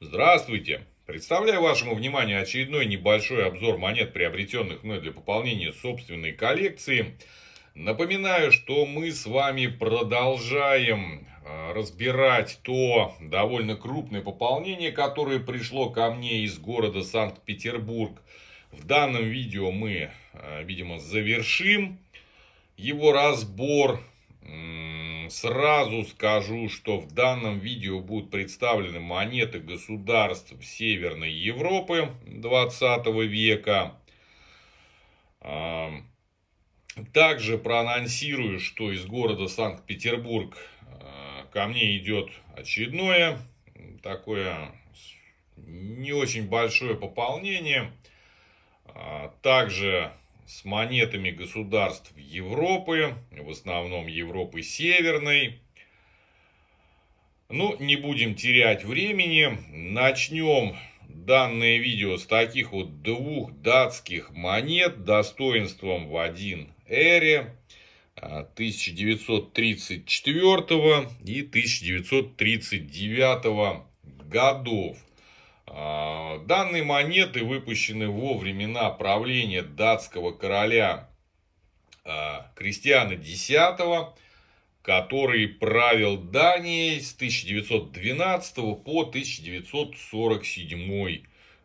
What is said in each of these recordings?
Здравствуйте! Представляю вашему вниманию очередной небольшой обзор монет, приобретенных мной для пополнения собственной коллекции. Напоминаю, что мы с вами продолжаем а, разбирать то довольно крупное пополнение, которое пришло ко мне из города Санкт-Петербург. В данном видео мы, а, видимо, завершим его разбор. Сразу скажу, что в данном видео будут представлены монеты государств Северной Европы 20 века. А, также проанонсирую, что из города Санкт-Петербург а, ко мне идет очередное такое не очень большое пополнение. А, также с монетами государств Европы, в основном Европы Северной. Ну, не будем терять времени. Начнем данное видео с таких вот двух датских монет достоинством в один эре 1934 а, и 1939 годов. А, данные монеты выпущены во времена правления датского короля а, Кристиана X, который правил Данией с 1912 по 1947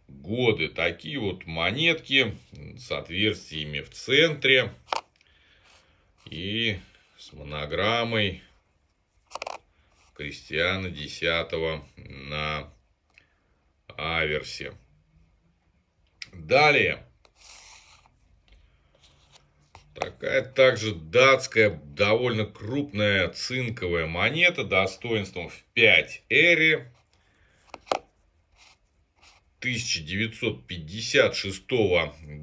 годы. Такие вот монетки с отверстиями в центре и с монограммой Кристиана X на аверсе. Далее. Такая также датская, довольно крупная цинковая монета достоинством в 5 эре 1956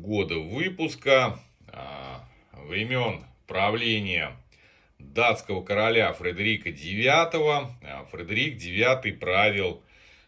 года выпуска, а, времен правления датского короля Фредерика IX. А, Фредерик IX правил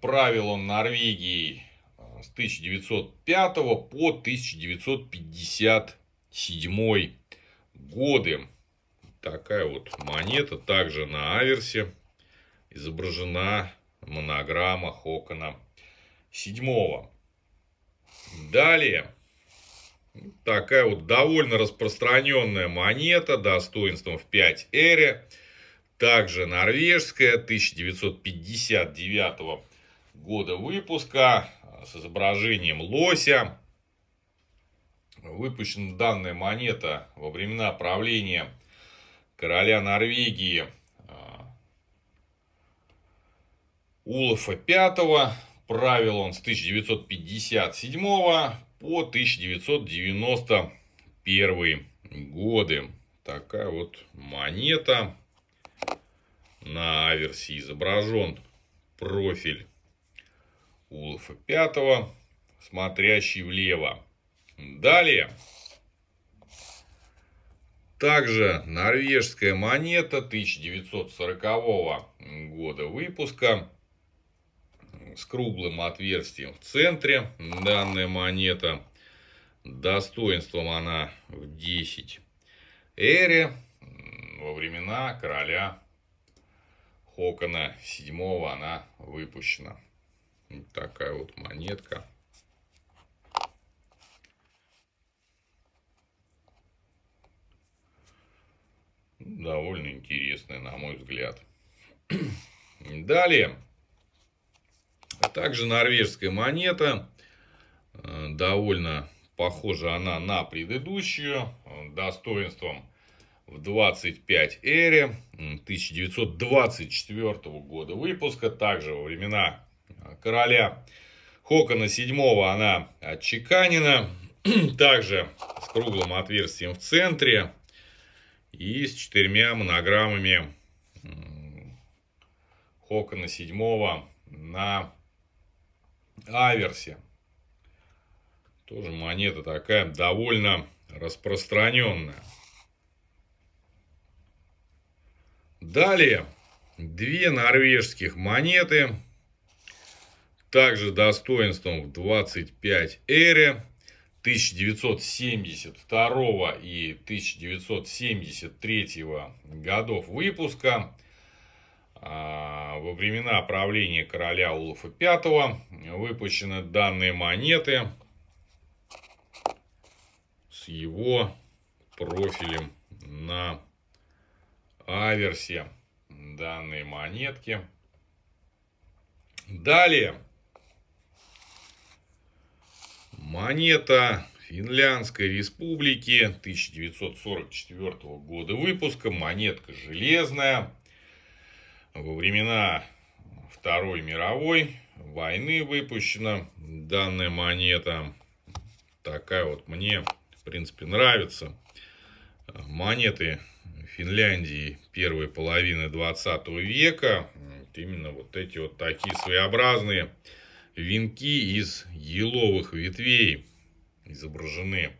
правилам Норвегии э, с 1905 по 1957 годы. Такая вот монета, также на аверсе изображена монограмма Хокона VII. Далее, такая вот довольно распространенная монета достоинством в 5 эре, также норвежская 1959 года выпуска а, с изображением лося. Выпущена данная монета во времена правления короля Норвегии а, Улафа V. Правил он с 1957 по 1991 годы. Такая вот монета. На аверсе изображен профиль Улафа V, смотрящий влево. Далее. Также норвежская монета 1940 года выпуска с круглым отверстием в центре. Данная монета. Достоинством она в 10 эре во времена короля Хокона VII она выпущена. Вот такая вот монетка. Довольно интересная, на мой взгляд. Далее. А также норвежская монета. Э, довольно похожа она на предыдущую. Э, достоинством в 25 эре 1924 года выпуска. Также во времена короля Хокона VII она отчеканена. Также с круглым отверстием в центре и с четырьмя монограммами Хокона VII на аверсе. Тоже монета такая довольно распространенная. Далее две норвежских монеты – также достоинством в 25 эре 1972 и 1973 годов выпуска а, во времена правления короля Улафа V выпущены данные монеты с его профилем на аверсе данные монетки. Далее Монета Финляндской Республики 1944 года выпуска. Монетка железная. Во времена Второй мировой войны выпущена данная монета. Такая вот мне, в принципе, нравится. Монеты Финляндии первой половины 20 века. Вот именно вот эти вот такие своеобразные Венки из еловых ветвей изображены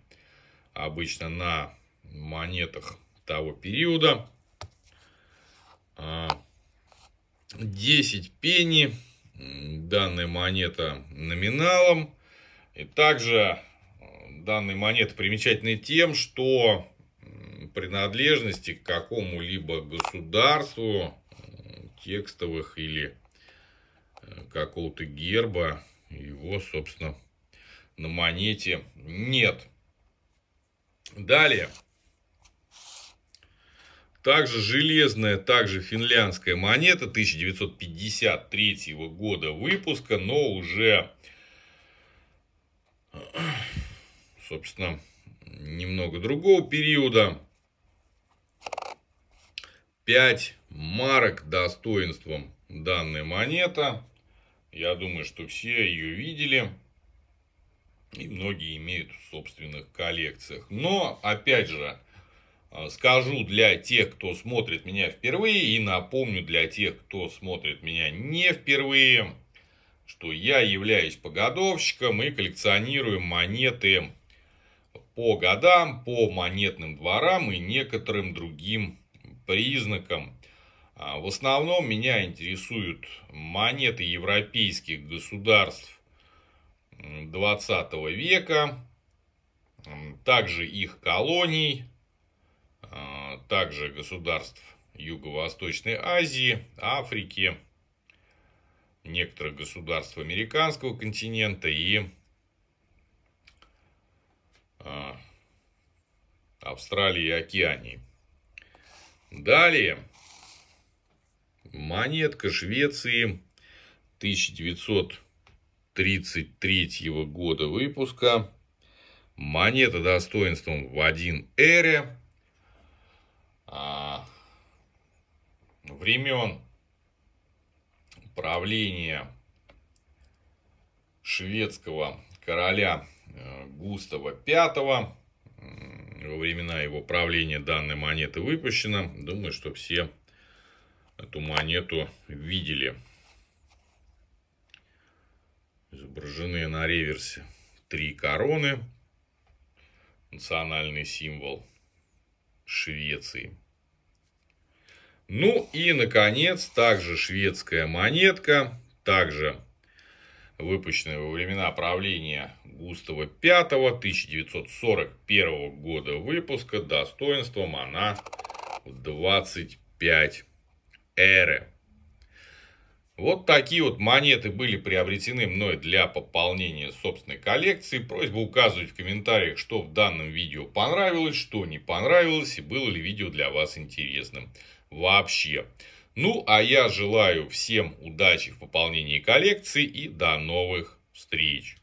обычно на монетах того периода. 10 а, пени. Данная монета номиналом. И также а, данная монета примечательна тем, что принадлежности к какому-либо государству текстовых или какого-то герба. Его, собственно, на монете нет. Далее. Также железная, также финляндская монета 1953 года выпуска, но уже, собственно, немного другого периода. 5 марок достоинством данная монета. Я думаю, что все ее видели. И многие имеют в собственных коллекциях. Но, опять же, а, скажу для тех, кто смотрит меня впервые. И напомню для тех, кто смотрит меня не впервые. Что я являюсь погодовщиком и коллекционирую монеты по годам, по монетным дворам и некоторым другим признакам. А в основном меня интересуют монеты европейских государств 20 века, также их колоний, а, также государств Юго-Восточной Азии, Африки, некоторых государств американского континента и а, Австралии и Океании. Далее Монетка Швеции 1933 года выпуска. Монета достоинством в 1 эре. А, времен правления шведского короля э, Густава V. Во времена его правления данная монета выпущена. Думаю, что все эту монету видели. Изображены на реверсе три короны. Национальный символ Швеции. Ну и, наконец, также шведская монетка, также выпущенная во времена правления Густава V, 1941 года выпуска, достоинством она 25 эры. Вот такие вот монеты были приобретены мной для пополнения собственной коллекции. Просьба указывать в комментариях, что в данном видео понравилось, что не понравилось и было ли видео для вас интересным вообще. Ну, а я желаю всем удачи в пополнении коллекции и до новых встреч!